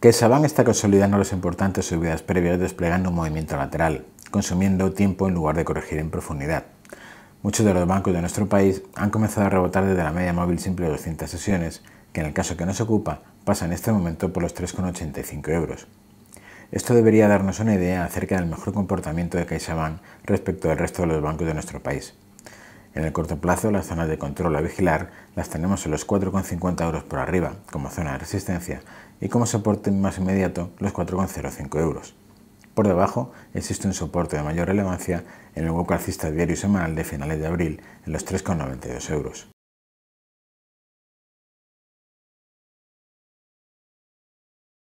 Que está consolidando los importantes subidas previas desplegando un movimiento lateral, consumiendo tiempo en lugar de corregir en profundidad. Muchos de los bancos de nuestro país han comenzado a rebotar desde la media móvil simple de 200 sesiones, que en el caso que nos ocupa pasa en este momento por los 3,85 euros. Esto debería darnos una idea acerca del mejor comportamiento de CaixaBank respecto al resto de los bancos de nuestro país. En el corto plazo, las zonas de control a vigilar las tenemos en los 4,50 euros por arriba como zona de resistencia y como soporte más inmediato los 4,05 euros. Por debajo existe un soporte de mayor relevancia en el hueco alcista diario y semanal de finales de abril en los 3,92 euros.